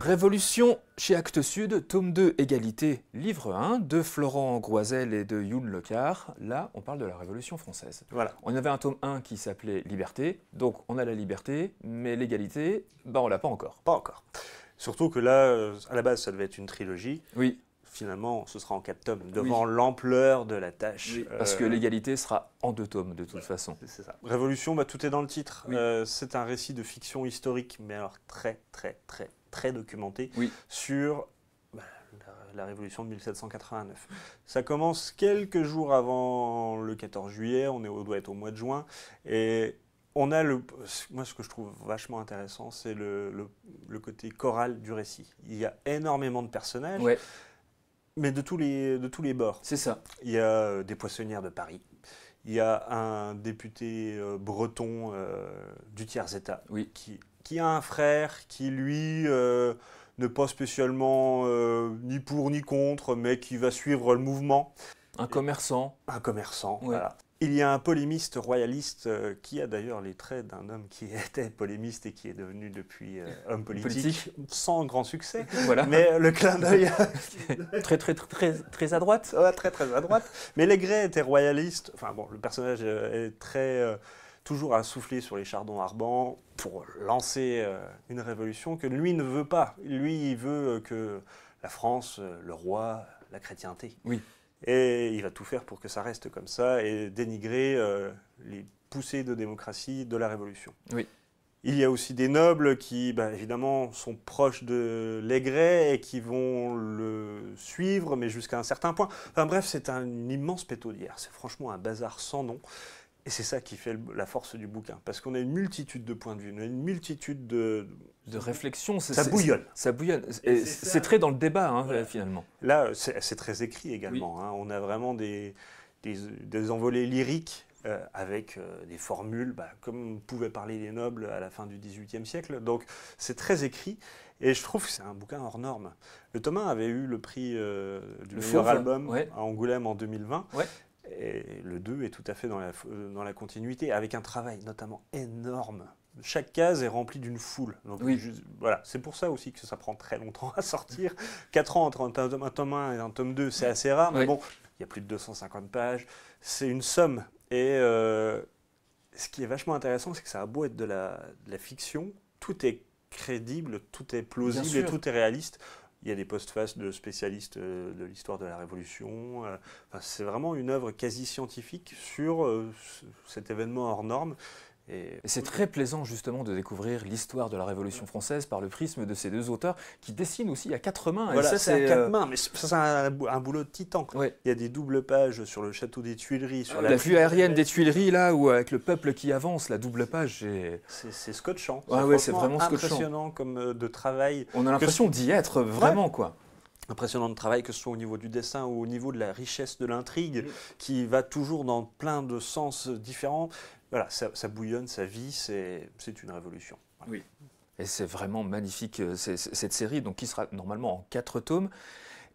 Révolution chez Actes Sud, tome 2 Égalité, livre 1, de Florent Groisel et de Youn Lecard. Là, on parle de la Révolution française. Voilà. On avait un tome 1 qui s'appelait Liberté, donc on a la liberté, mais l'égalité, bah on l'a pas encore. Pas encore. Surtout que là, euh, à la base, ça devait être une trilogie. Oui finalement, ce sera en quatre tomes, devant l'ampleur de la tâche. Euh, parce que l'égalité sera en deux tomes, de toute façon. C'est ça. Révolution, bah, tout est dans le titre. Euh, c'est un récit de fiction historique, mais alors très, très, très, très documenté sur bah, la, révolution de 1789. Ça commence quelques jours avant le 14 juillet, on, est, doit être au mois de juin, et on a le, moi ce que je trouve vachement intéressant, c'est le, le, côté choral du récit. Il y a énormément de personnages, mais de tous les, de tous les bords. C'est ça. Il y a euh, des poissonnières de Paris. Il y a un député euh, breton euh, du tiers-État qui qui a un frère qui, lui, euh, ne pas spécialement euh, ni pour ni contre, mais qui va suivre le mouvement. Un commerçant. Un commerçant, voilà. Il y a un polémiste royaliste euh, qui a d'ailleurs les traits d'un homme qui était polémiste et qui est devenu depuis un homme politique, sans grand succès. Voilà. Mais le clin d'œil très, très très très à droite. très très à droite. Mais Legret était royaliste. Enfin bon, le personnage est très toujours à souffler sur les chardons arbans pour lancer euh, une révolution que lui ne veut pas. Lui, il veut euh, que la France, euh, le roi, la chrétienté. Oui. Et il va tout faire pour que ça reste comme ça et dénigrer les poussées de démocratie de la Révolution. Oui. Il y a aussi des nobles qui, bah, évidemment, sont proches de l'aigret et qui vont le suivre, mais jusqu'à un certain point. Enfin bref, c'est un, une immense pétaudière. C'est franchement un bazar sans nom. Et c'est ça qui fait la force du bouquin, parce qu'on a une multitude de points de vue, on a une multitude de... réflexions, ça bouillonne. Ça bouillonne. C'est très dans le débat, hein, finalement. Là, c'est très écrit également. Hein. On a vraiment des, des, envolées lyriques euh, avec euh, des formules, bah, comme pouvaient parler les nobles à la fin du XVIIIe siècle. Donc c'est très écrit et je trouve que c'est un bouquin hors norme. Le Thomas avait eu le prix euh, du meilleur album à Angoulême en 2020. Ouais. Et le 2 est tout à fait euh, dans la, continuité, avec un travail notamment énorme. Chaque case est remplie d'une foule. voilà, c'est pour ça aussi que ça prend très longtemps à sortir. 4 ans entre un tome, 1 et un tome 2, c'est assez rare, mais bon, il y a plus de 250 pages. C'est une somme. Et euh, ce qui est vachement intéressant, c'est que ça a beau être de la fiction, tout est crédible, tout est plausible et tout est réaliste il y a des postfaces de spécialistes euh, de l'histoire de la Révolution. Euh, c'est vraiment une œuvre quasi scientifique sur euh, cet événement hors norme et c'est très plaisant justement de découvrir l'histoire de la Révolution française par le prisme de ces deux auteurs qui dessinent aussi à quatre mains. Voilà, c'est à quatre euh, mains, mais c'est un, boulot de titan. Il y a des doubles pages sur le château des Tuileries, sur ah, la, vue aérienne des Tuileries là, où avec le peuple qui avance, la double page. Et... C'est scotchant. Ouais, c'est vraiment Impressionnant comme euh, de travail. On a l'impression d'y être vraiment quoi impressionnant de travail, que ce soit au niveau du dessin ou au niveau de la richesse de l'intrigue, qui va toujours dans plein de sens différents voilà, ça, bouillonne, ça vit, c'est une révolution. Oui. Et c'est vraiment magnifique euh, cette série, donc qui sera normalement en quatre tomes.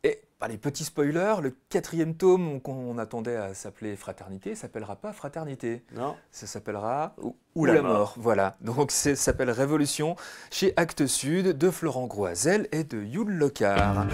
Et par bah, les petits spoilers, le quatrième tome qu'on attendait à s'appeler Fraternité s'appellera pas Fraternité. Non. Ça s'appellera ou, la, mort. Voilà. Donc ça s'appelle Révolution chez Actes Sud de Florent Groisel et de Yul Locard.